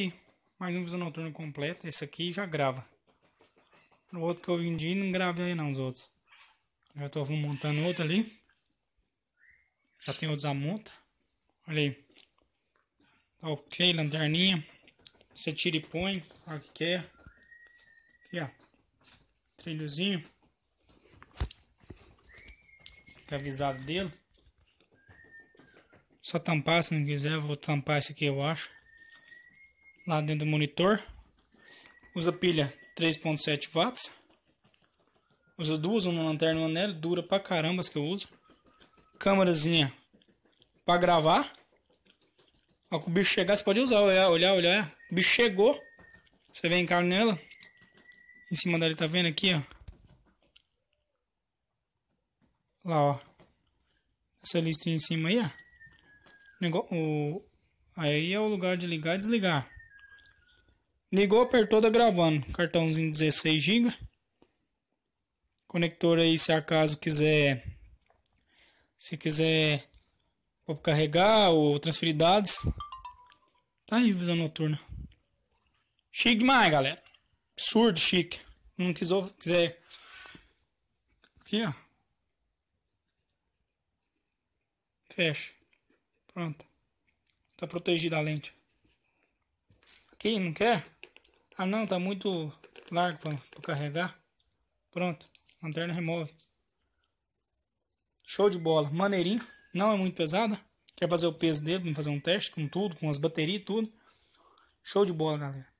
aí. Mais um Visão Noturno completo. Esse aqui já grava. No outro que eu vendi, não grava aí não os outros. Já estou montando outro ali. Já tem outros a monta. Olha aí. Tá ok, lanterninha. Você tira e põe. Olha o que quer. É. Aqui, ó. Trilhozinho. Fica avisado dele. Só tampar se não quiser. Vou tampar esse aqui, eu acho lá dentro do monitor. Usa pilha 3.7 watts. Usa duas, uma lanterna e um anel. Dura pra caramba as que eu uso. Câmerazinha pra gravar. Ó, o bicho chegar, você pode usar, olhar, olhar, olhar. O bicho chegou. Você vem carne nela. Em cima dele tá vendo aqui, ó. Lá, ó. Essa listinha em cima aí, ó. aí é o lugar de ligar e desligar. Ligou, apertou, tá gravando. Cartãozinho 16 GB. Conector aí, se acaso quiser... Se quiser carregar ou transferir dados. Tá aí, visão noturna. Chique demais, galera. Absurdo, chique. Não quiser... quiser... Aqui, ó. Fecha. Pronto. Tá protegida a lente. Aqui, não quer? Ah não, tá muito largo pra, pra carregar. Pronto, lanterna remove. Show de bola, maneirinho. Não é muito pesada. Quer fazer o peso dele, vamos fazer um teste com tudo, com as baterias e tudo. Show de bola, galera.